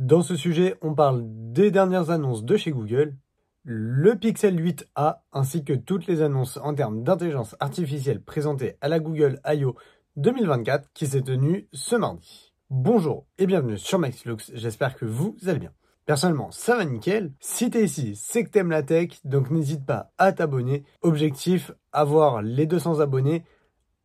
Dans ce sujet, on parle des dernières annonces de chez Google, le Pixel 8a ainsi que toutes les annonces en termes d'intelligence artificielle présentées à la Google I.O. 2024 qui s'est tenue ce mardi. Bonjour et bienvenue sur MaxLux, j'espère que vous allez bien. Personnellement, ça va nickel. Si t'es ici, c'est que t'aimes la tech, donc n'hésite pas à t'abonner. Objectif, avoir les 200 abonnés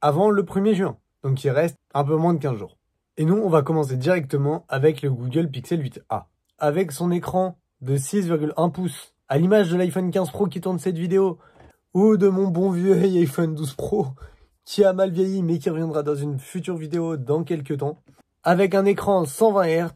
avant le 1er juin. Donc il reste un peu moins de 15 jours. Et nous, on va commencer directement avec le Google Pixel 8a. Avec son écran de 6,1 pouces, à l'image de l'iPhone 15 Pro qui tourne cette vidéo, ou de mon bon vieux iPhone 12 Pro qui a mal vieilli mais qui reviendra dans une future vidéo dans quelques temps, avec un écran 120 Hz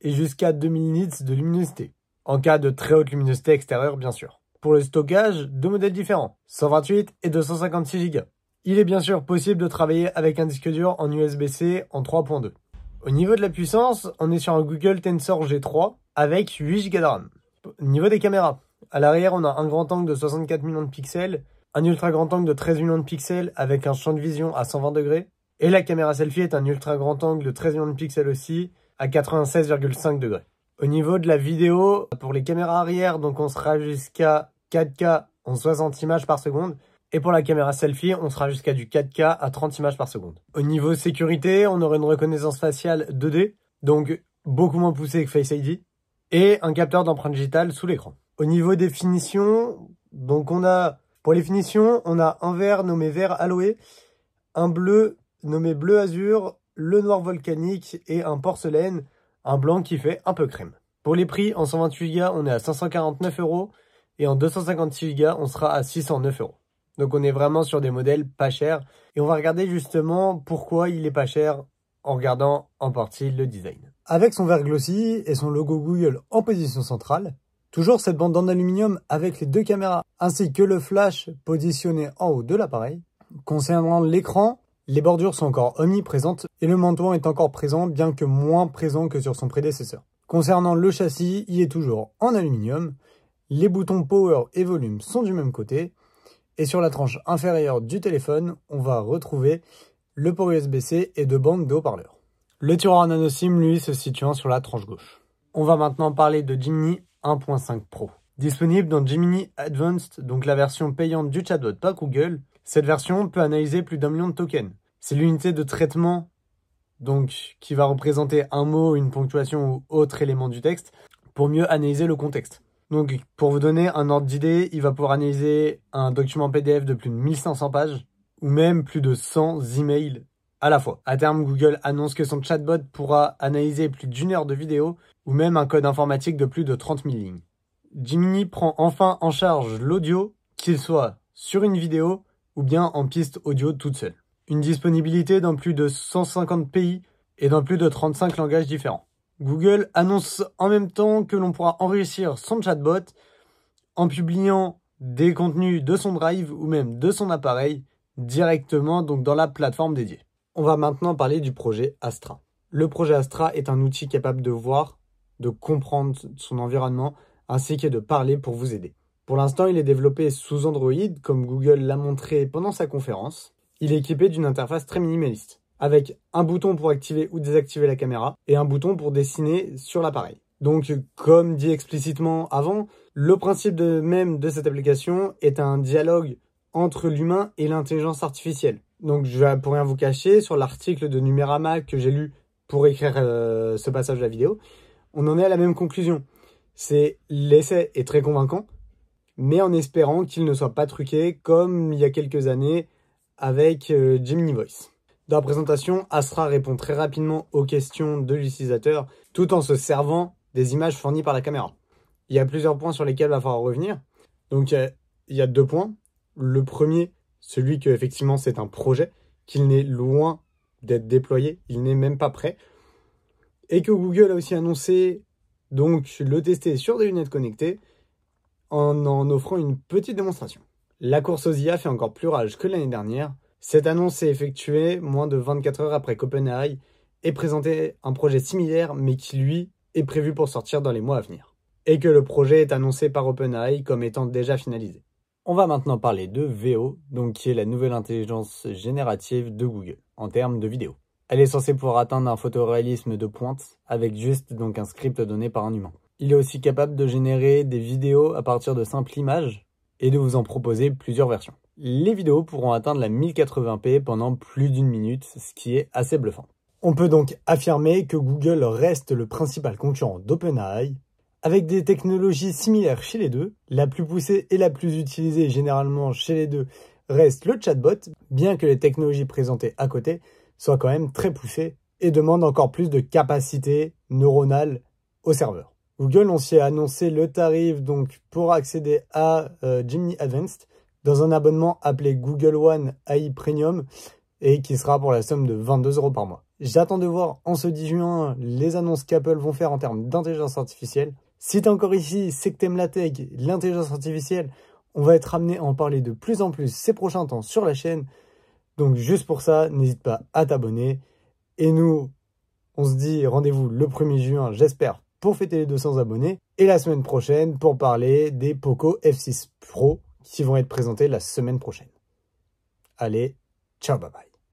et jusqu'à 2000 nits de luminosité, en cas de très haute luminosité extérieure bien sûr. Pour le stockage, deux modèles différents, 128 et 256 Go. Il est bien sûr possible de travailler avec un disque dur en USB-C en 3.2. Au niveau de la puissance, on est sur un Google Tensor G3 avec 8 Go de RAM. Au niveau des caméras, à l'arrière, on a un grand angle de 64 millions de pixels, un ultra grand angle de 13 millions de pixels avec un champ de vision à 120 degrés, et la caméra selfie est un ultra grand angle de 13 millions de pixels aussi à 96,5 degrés. Au niveau de la vidéo, pour les caméras arrière, donc on sera jusqu'à 4K en 60 images par seconde, et pour la caméra selfie, on sera jusqu'à du 4K à 30 images par seconde. Au niveau sécurité, on aura une reconnaissance faciale 2D, donc beaucoup moins poussée que Face ID, et un capteur d'empreinte digitale sous l'écran. Au niveau des finitions, donc on a, pour les finitions, on a un vert nommé vert aloe, un bleu nommé bleu azur, le noir volcanique et un porcelaine, un blanc qui fait un peu crème. Pour les prix, en 128 Go, on est à 549 euros et en 256 Go, on sera à 609 euros. Donc on est vraiment sur des modèles pas chers. Et on va regarder justement pourquoi il est pas cher en regardant en partie le design. Avec son verre glossy et son logo Google en position centrale, toujours cette bande en aluminium avec les deux caméras ainsi que le flash positionné en haut de l'appareil. Concernant l'écran, les bordures sont encore omniprésentes et le menton est encore présent bien que moins présent que sur son prédécesseur. Concernant le châssis, il est toujours en aluminium, les boutons power et volume sont du même côté, et sur la tranche inférieure du téléphone, on va retrouver le port USB-C et deux bandes de haut-parleurs. Le tiroir nano SIM, lui, se situant sur la tranche gauche. On va maintenant parler de Jimny 1.5 Pro. Disponible dans Gemini Advanced, donc la version payante du chatbot pas Google, cette version peut analyser plus d'un million de tokens. C'est l'unité de traitement donc qui va représenter un mot, une ponctuation ou autre élément du texte pour mieux analyser le contexte. Donc, pour vous donner un ordre d'idée, il va pouvoir analyser un document PDF de plus de 1500 pages ou même plus de 100 emails à la fois. À terme, Google annonce que son chatbot pourra analyser plus d'une heure de vidéo ou même un code informatique de plus de 30 000 lignes. Jiminy prend enfin en charge l'audio, qu'il soit sur une vidéo ou bien en piste audio toute seule. Une disponibilité dans plus de 150 pays et dans plus de 35 langages différents. Google annonce en même temps que l'on pourra enrichir son chatbot en publiant des contenus de son drive ou même de son appareil directement donc dans la plateforme dédiée. On va maintenant parler du projet Astra. Le projet Astra est un outil capable de voir, de comprendre son environnement ainsi que de parler pour vous aider. Pour l'instant, il est développé sous Android comme Google l'a montré pendant sa conférence. Il est équipé d'une interface très minimaliste avec un bouton pour activer ou désactiver la caméra et un bouton pour dessiner sur l'appareil. Donc, comme dit explicitement avant, le principe même de cette application est un dialogue entre l'humain et l'intelligence artificielle. Donc, je pour rien vous cacher, sur l'article de Numérama que j'ai lu pour écrire euh, ce passage de la vidéo, on en est à la même conclusion. C'est l'essai est très convaincant, mais en espérant qu'il ne soit pas truqué comme il y a quelques années avec Jimmy euh, Voice. Dans la présentation, Astra répond très rapidement aux questions de l'utilisateur tout en se servant des images fournies par la caméra. Il y a plusieurs points sur lesquels il va falloir revenir. Donc il y a deux points. Le premier, celui que effectivement c'est un projet, qu'il n'est loin d'être déployé, il n'est même pas prêt. Et que Google a aussi annoncé donc le tester sur des lunettes connectées en en offrant une petite démonstration. La course aux IA fait encore plus rage que l'année dernière, cette annonce est effectuée moins de 24 heures après Copenhague ait présenté un projet similaire mais qui, lui, est prévu pour sortir dans les mois à venir. Et que le projet est annoncé par OpenAI comme étant déjà finalisé. On va maintenant parler de VO, donc qui est la nouvelle intelligence générative de Google en termes de vidéo. Elle est censée pouvoir atteindre un photoréalisme de pointe avec juste donc un script donné par un humain. Il est aussi capable de générer des vidéos à partir de simples images et de vous en proposer plusieurs versions. Les vidéos pourront atteindre la 1080p pendant plus d'une minute, ce qui est assez bluffant. On peut donc affirmer que Google reste le principal concurrent d'OpenAI. Avec des technologies similaires chez les deux, la plus poussée et la plus utilisée généralement chez les deux reste le chatbot, bien que les technologies présentées à côté soient quand même très poussées et demandent encore plus de capacité neuronale au serveur. Google, on s'y annoncé le tarif donc pour accéder à euh, Jimmy Advanced dans un abonnement appelé Google One AI Premium et qui sera pour la somme de 22 euros par mois. J'attends de voir en ce 10 juin les annonces qu'Apple vont faire en termes d'intelligence artificielle. Si t'es encore ici, c'est que t'aimes la tech, l'intelligence artificielle. On va être amené à en parler de plus en plus ces prochains temps sur la chaîne. Donc juste pour ça, n'hésite pas à t'abonner. Et nous, on se dit rendez-vous le 1er juin, j'espère, pour fêter les 200 abonnés. Et la semaine prochaine, pour parler des Poco F6 Pro qui vont être présentés la semaine prochaine. Allez, ciao, bye bye.